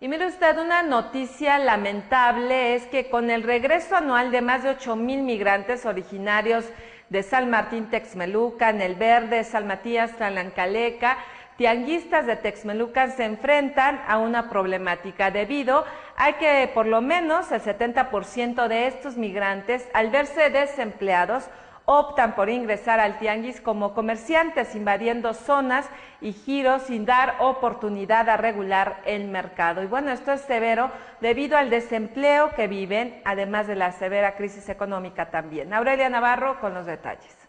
Y mire usted, una noticia lamentable es que con el regreso anual de más de 8 mil migrantes originarios de San Martín, Texmelucan, El Verde, San Matías, Tlalancaleca, tianguistas de Texmelucan se enfrentan a una problemática debido a que por lo menos el 70% de estos migrantes, al verse desempleados, optan por ingresar al tianguis como comerciantes, invadiendo zonas y giros sin dar oportunidad a regular el mercado. Y bueno, esto es severo debido al desempleo que viven, además de la severa crisis económica también. Aurelia Navarro con los detalles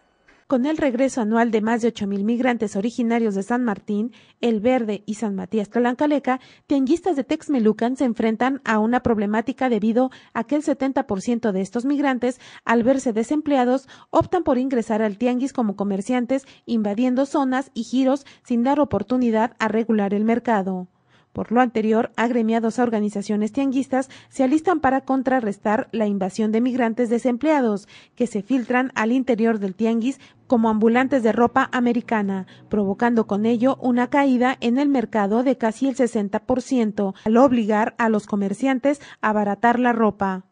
con el regreso anual de más de 8.000 migrantes originarios de San Martín, El Verde y San Matías Tolancaleca, tianguistas de Texmelucan se enfrentan a una problemática debido a que el 70% de estos migrantes, al verse desempleados, optan por ingresar al tianguis como comerciantes, invadiendo zonas y giros sin dar oportunidad a regular el mercado. Por lo anterior, agremiados a organizaciones tianguistas se alistan para contrarrestar la invasión de migrantes desempleados que se filtran al interior del tianguis como ambulantes de ropa americana, provocando con ello una caída en el mercado de casi el 60% al obligar a los comerciantes a abaratar la ropa.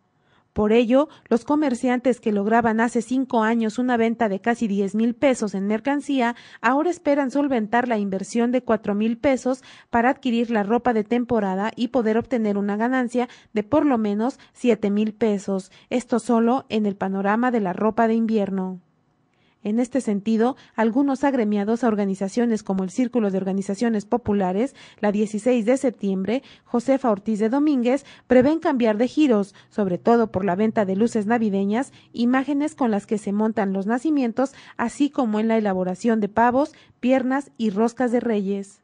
Por ello, los comerciantes que lograban hace cinco años una venta de casi diez mil pesos en mercancía, ahora esperan solventar la inversión de cuatro mil pesos para adquirir la ropa de temporada y poder obtener una ganancia de por lo menos siete mil pesos, esto solo en el panorama de la ropa de invierno. En este sentido, algunos agremiados a organizaciones como el Círculo de Organizaciones Populares, la 16 de septiembre, Josefa Ortiz de Domínguez, prevén cambiar de giros, sobre todo por la venta de luces navideñas, imágenes con las que se montan los nacimientos, así como en la elaboración de pavos, piernas y roscas de reyes.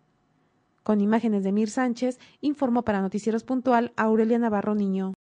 Con imágenes de Mir Sánchez, informó para Noticieros Puntual Aurelia Navarro Niño.